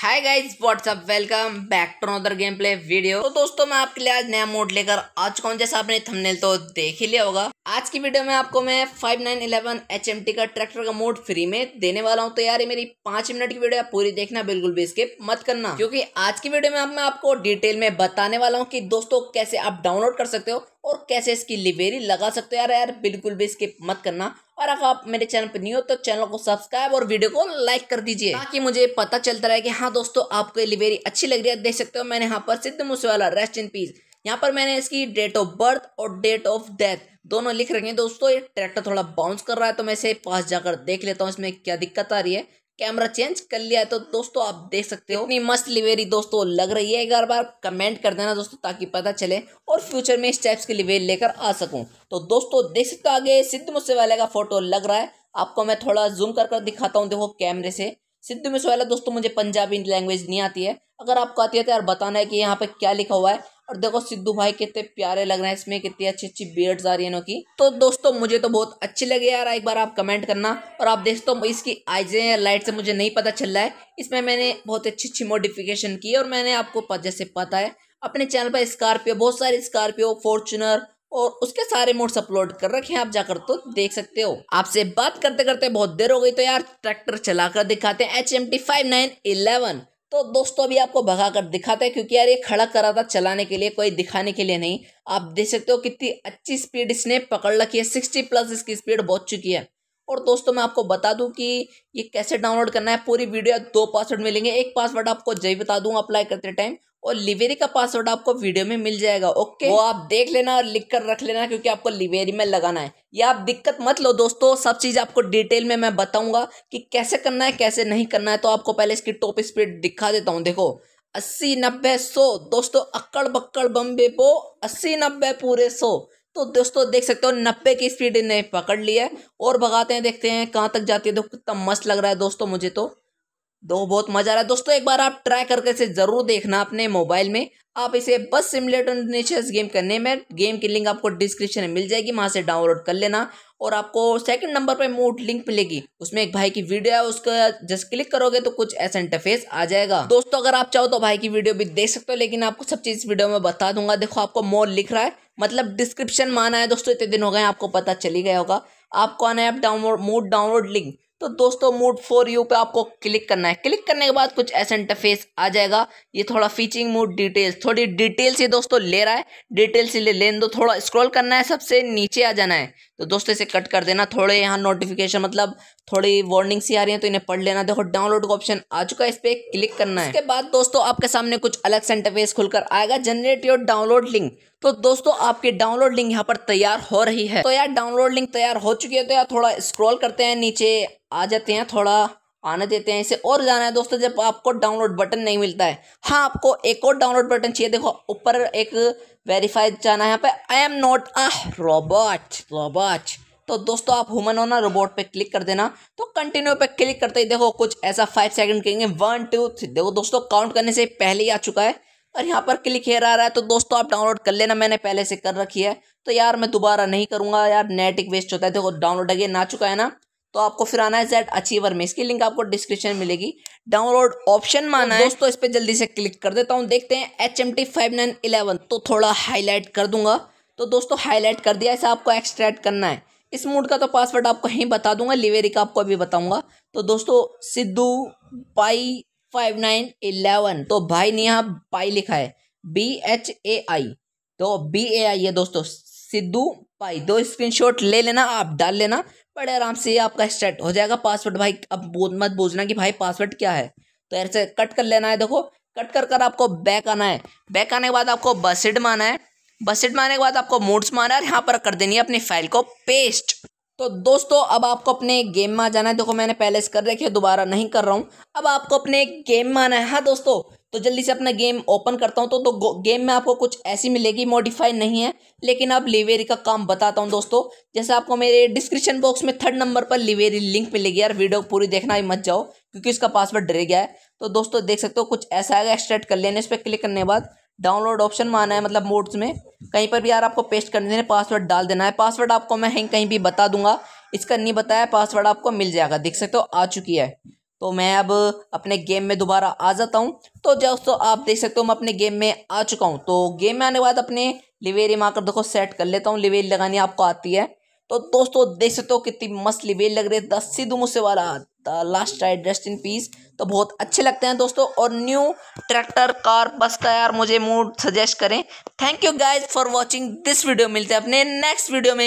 hi guys what's up welcome back to another game play video तो दोस्तों मैं आपके लिए आज नया मोड लेकर आज कौन जैसा आपने थंबनेल तो देख ही लिया होगा आज की वीडियो में आपको मैं 5911 टी का ट्रैक्टर का मोड फ्री में देने वाला हूं तो यार ये मेरी पांच मिनट की वीडियो पूरी देखना बिल्कुल भी स्किप मत करना क्योंकि आज की वीडियो में आप मैं आपको डिटेल में बताने वाला हूँ की दोस्तों कैसे आप डाउनलोड कर सकते हो और कैसे इसकी लिवेरी लगा सकते हो यार यार बिल्कुल भी स्किप मत करना और अगर आप मेरे चैनल पर नहीं हो तो चैनल को सब्सक्राइब और वीडियो को लाइक कर दीजिए ताकि मुझे पता चलता रहे कि हाँ दोस्तों आपको लिवेरी अच्छी लग रही है देख सकते हो मैंने यहाँ पर सिद्ध मूसेवाला रेस्ट इन पीस यहाँ पर मैंने इसकी डेट ऑफ बर्थ और डेट ऑफ डेथ दोनों लिख रखे हैं दोस्तों ये ट्रैक्टर थोड़ा बाउंस कर रहा है तो मैं इसे पास जाकर देख लेता हूँ इसमें क्या दिक्कत आ रही है कैमरा चेंज कर लिया है तो दोस्तों आप देख सकते हो इतनी मस्त लिवेरी दोस्तों लग रही है एक बार बार कमेंट कर देना दोस्तों ताकि पता चले और फ्यूचर में इस टाइप्स की लिवेरी लेकर आ सकूं तो दोस्तों देख सकते हो आगे सिद्ध मुझसे वाले का फोटो लग रहा है आपको मैं थोड़ा जूम कर कर दिखाता हूँ देखो कैमरे से सिद्धू मिस वाला दोस्तों मुझे पंजाबी लैंग्वेज नहीं आती है अगर आपको आती है तो यार बताना है कि यहाँ पे क्या लिखा हुआ है और देखो सिद्धू भाई कितने प्यारे लग रहे हैं इसमें कितनी अच्छी अच्छी बियर्ड्स आ रही है इनकी तो दोस्तों मुझे तो बहुत अच्छे लगे यार एक बार आप कमेंट करना और आप देखते हो इसकी आइजें लाइट से मुझे नहीं पता चल रहा है इसमें मैंने बहुत अच्छी अच्छी मॉडिफिकेशन की और मैंने आपको जैसे पता है अपने चैनल पर स्कॉर्पियो बहुत सारे स्कॉर्पियो फॉर्चुनर और उसके सारे मोड्स अपलोड कर रखे हैं आप जाकर तो देख सकते हो आपसे बात करते करते बहुत देर हो गई तो यार ट्रैक्टर चलाकर दिखाते हैं H M T five nine eleven तो दोस्तों अभी आपको भगा कर दिखाते हैं क्योंकि यार ये खड़ा करा था चलाने के लिए कोई दिखाने के लिए नहीं आप देख सकते हो कितनी अच्छी स्पीड इसने पकड़ रखी है सिक्सटी प्लस इसकी स्पीड बहुत चुकी है और दोस्तों मैं आपको बता दूं कि ये कैसे डाउनलोड करना है पूरी वीडियो दो पासवर्ड मिलेंगे एक पासवर्ड आपको जय बता दूं अप्लाई करते टाइम और लिवेरी का पासवर्ड आपको वीडियो में मिल जाएगा ओके वो आप देख लेना और लिख कर रख लेना क्योंकि आपको लिवेरी में लगाना है या आप दिक्कत मत लो दोस्तों सब चीज़ आपको डिटेल में मैं बताऊंगा कि कैसे करना है कैसे नहीं करना है तो आपको पहले इसकी टॉप स्पीड दिखा देता हूँ देखो अस्सी नब्बे सौ दोस्तों अक्कड़ बक्कड़ बम्बे पो अस्सी नब्बे पूरे सौ तो दोस्तों देख सकते हो नब्बे की स्पीड ने पकड़ ली है और भगाते हैं देखते हैं कहाँ तक जाती है तो कितना मस्त लग रहा है दोस्तों मुझे तो दो बहुत मज़ा आ रहा है दोस्तों एक बार आप ट्राई करके इसे ज़रूर देखना अपने मोबाइल में आप इसे बस सिमुलेटर नेचर्स गेम करने में गेम की लिंक आपको डिस्क्रिप्शन में मिल जाएगी वहां से डाउनलोड कर लेना और आपको सेकंड नंबर पर मोट लिंक मिलेगी उसमें एक भाई की वीडियो है उसका जस्ट क्लिक करोगे तो कुछ ऐसा इंटरफेस आ जाएगा दोस्तों अगर आप चाहो तो भाई की वीडियो भी देख सकते हो लेकिन आपको सब चीज़ वीडियो में बता दूंगा देखो आपको मोर लिख रहा है मतलब डिस्क्रिप्शन माना है दोस्तों इतने दिन हो गए आपको पता चली गया होगा आपको आना है आप डाउनलोड मूड डाउनलोड लिंक तो दोस्तों मूड फॉर यू पे आपको क्लिक करना है क्लिक करने के बाद कुछ ऐसा इंटरफेस आ जाएगा ये थोड़ा फीचिंग मूड डिटेल्स थोड़ी डिटेल्स ये दोस्तों ले रहा है डिटेल्स ले लेन दो थोड़ा स्क्रॉल करना है सबसे नीचे आ जाना है तो दोस्तों इसे कट कर देना थोड़े यहाँ नोटिफिकेशन मतलब थोड़ी वार्निंग सी आ रही है तो इन्हें पढ़ लेना देखो डाउनलोड का ऑप्शन आ चुका है इस पर क्लिक करना है इसके बाद दोस्तों आपके सामने कुछ अलग से इंटरफेस खुलकर आएगा जनरेट योर डाउनलोड लिंक तो दोस्तों आपकी डाउनलोड लिंक यहाँ पर तैयार हो रही है तो यार डाउनलोड लिंक तैयार हो चुकी है तो यार थोड़ा स्क्रॉल करते हैं नीचे आ जाते हैं थोड़ा आने देते हैं इसे और जाना है दोस्तों जब आपको डाउनलोड बटन नहीं मिलता है हाँ आपको एक और डाउनलोड बटन चाहिए देखो ऊपर एक वेरीफाई जाना है यहाँ पे I am not a robot robot तो दोस्तों आप हुमन हो ना रोबोट पे क्लिक कर देना तो कंटिन्यू पे क्लिक करते ही देखो कुछ ऐसा फाइव सेकंड कहेंगे वन टू थ्री देखो दोस्तों काउंट करने से पहले ही आ चुका है और यहाँ पर क्लिक हेयर आ रहा है तो दोस्तों आप डाउनलोड कर लेना मैंने पहले से कर रखी है तो यार मैं दोबारा नहीं करूँगा यार नेट एक वेस्ट होता है देखो डाउनलोड अगेन आ चुका है ना तो आपको फिर आना है जेड अचीवर में इसकी लिंक आपको डिस्क्रिप्शन मिलेगी डाउनलोड ऑप्शन माना तो है दोस्तों इस पर जल्दी से क्लिक कर देता हूँ देखते हैं H M T five nine eleven तो थोड़ा हाईलाइट कर दूंगा तो दोस्तों हाईलाइट कर दिया ऐसा आपको एक्सट्रैक्ट करना है इस मूड का तो पासवर्ड आपको ही बता दूंगा लिवेरी का आपको अभी बताऊंगा तो दोस्तों सिद्धू पाई फाइव नाइन इलेवन तो भाई ने यहाँ पाई लिखा है बी एच ए आई तो बी ए आई है दोस्तों सिद्धू भाई दो स्क्रीनशॉट ले लेना आप डाल लेना बड़े आराम से ये आपका स्टार्ट हो जाएगा पासवर्ड भाई अब मत बोझना कि भाई पासवर्ड क्या है तो ऐसे कट कर लेना है देखो कट कर कर आपको बैक आना है बैक आने के बाद आपको बसेड में आना है बसेड में आने के बाद आपको मोड्स में आना है और यहाँ पर कर देनी है अपनी फाइल को पेस्ट तो दोस्तों अब आपको अपने गेम में आ जाना है देखो मैंने पहले से कर रखी है दोबारा नहीं कर रहा हूँ अब आपको अपने गेम में आना है हाँ दोस्तों तो जल्दी से अपना गेम ओपन करता हूँ तो तो गेम में आपको कुछ ऐसी मिलेगी मॉडिफाई नहीं है लेकिन आप लिवेरी का काम बताता हूँ दोस्तों जैसे आपको मेरे डिस्क्रिप्शन बॉक्स में थर्ड नंबर पर लिवेरी लिंक मिलेगी यार वीडियो पूरी देखना ही मत जाओ क्योंकि इसका पासवर्ड डर गया है तो दोस्तों देख सकते हो कुछ ऐसा आएगा एक्सट्रैक्ट कर लेने इस पर क्लिक करने बाद डाउनलोड ऑप्शन में आना है मतलब मोड्स में कहीं पर भी यार आपको पेस्ट करने देना पासवर्ड डाल देना है पासवर्ड आपको मैं कहीं भी बता दूंगा इसका नहीं बताया पासवर्ड आपको मिल जाएगा देख सकते हो आ चुकी है तो मैं अब अपने गेम में दोबारा आ जाता हूँ तो दोस्तों आप देख सकते हो मैं अपने गेम में आ चुका हूँ तो गेम में आने के बाद अपने लिवेरी मार्कर देखो सेट कर लेता हूँ लिवेरी लगानी आपको आती है तो दोस्तों देख सकते हो कितनी मस्त लिवेरी लग रही है दस सिद्धू मुझसे वाला last tied dressed in peace तो बहुत अच्छे लगते हैं दोस्तों और न्यू ट्रैक्टर कार बस का यार मुझे मूड सजेस्ट करें thank you guys for watching this video मिलते हैं अपने नेक्स्ट वीडियो में